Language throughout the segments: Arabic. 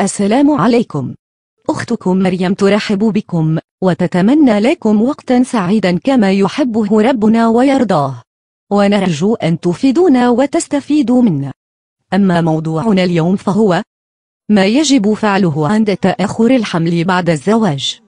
السلام عليكم أختكم مريم ترحب بكم وتتمنى لكم وقتا سعيدا كما يحبه ربنا ويرضاه ونرجو أن تفيدونا وتستفيدوا منا أما موضوعنا اليوم فهو ما يجب فعله عند تأخر الحمل بعد الزواج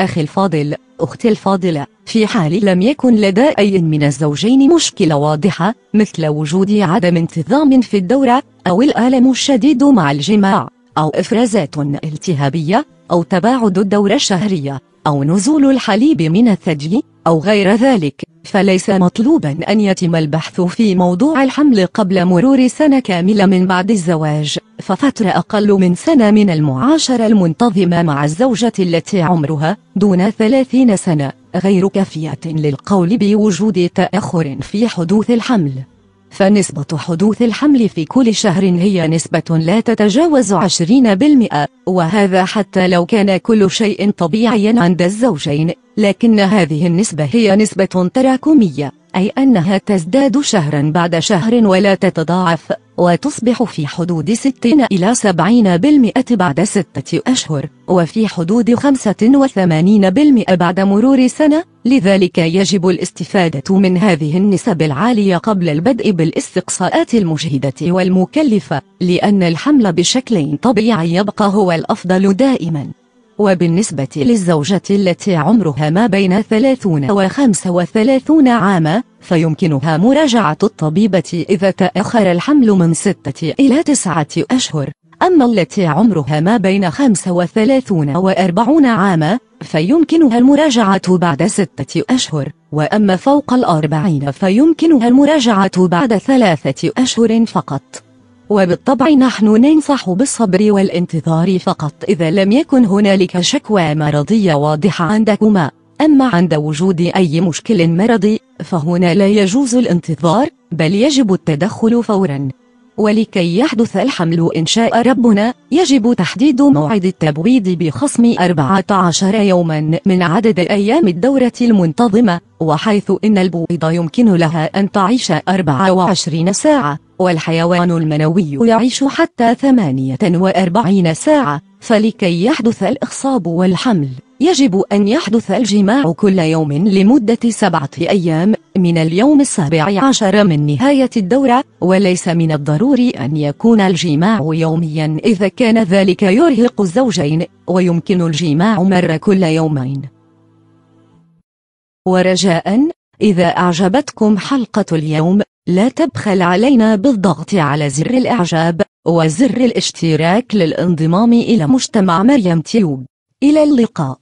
أخي الفاضل أختي الفاضلة في حال لم يكن لدى أي من الزوجين مشكلة واضحة مثل وجود عدم انتظام في الدورة أو الألم الشديد مع الجماع أو إفرازات التهابية أو تباعد الدورة الشهرية أو نزول الحليب من الثدي أو غير ذلك فليس مطلوبا أن يتم البحث في موضوع الحمل قبل مرور سنة كاملة من بعد الزواج ففترة أقل من سنة من المعاشرة المنتظمة مع الزوجة التي عمرها دون 30 سنة غير كافية للقول بوجود تأخر في حدوث الحمل فنسبة حدوث الحمل في كل شهر هي نسبة لا تتجاوز 20% وهذا حتى لو كان كل شيء طبيعيا عند الزوجين لكن هذه النسبة هي نسبة تراكمية أي أنها تزداد شهرا بعد شهر ولا تتضاعف وتصبح في حدود 60 إلى 70% بعد ستة أشهر وفي حدود 85% بعد مرور سنة لذلك يجب الاستفادة من هذه النسب العالية قبل البدء بالاستقصاءات المجهدة والمكلفة لأن الحمل بشكل طبيعي يبقى هو الأفضل دائماً وبالنسبة للزوجة التي عمرها ما بين 30 و 35 عاما فيمكنها مراجعة الطبيبة إذا تأخر الحمل من 6 إلى 9 أشهر أما التي عمرها ما بين 35 و 40 عاما فيمكنها المراجعة بعد 6 أشهر وأما فوق الأربعين فيمكنها المراجعة بعد ثلاثة أشهر فقط وبالطبع نحن ننصح بالصبر والانتظار فقط إذا لم يكن هنالك شكوى مرضية واضحة عندكما أما عند وجود أي مشكل مرضي فهنا لا يجوز الانتظار بل يجب التدخل فوراً ولكي يحدث الحمل إن شاء ربنا يجب تحديد موعد التبويض بخصم 14 يوما من عدد أيام الدورة المنتظمة وحيث إن البويضة يمكن لها أن تعيش 24 ساعة والحيوان المنوي يعيش حتى 48 ساعة فلكي يحدث الإخصاب والحمل يجب أن يحدث الجماع كل يوم لمدة سبعة أيام من اليوم السابع عشر من نهاية الدورة وليس من الضروري أن يكون الجماع يوميا إذا كان ذلك يرهق الزوجين ويمكن الجماع مرة كل يومين ورجاء إذا أعجبتكم حلقة اليوم لا تبخل علينا بالضغط على زر الإعجاب وزر الاشتراك للانضمام إلى مجتمع مريم تيوب إلى اللقاء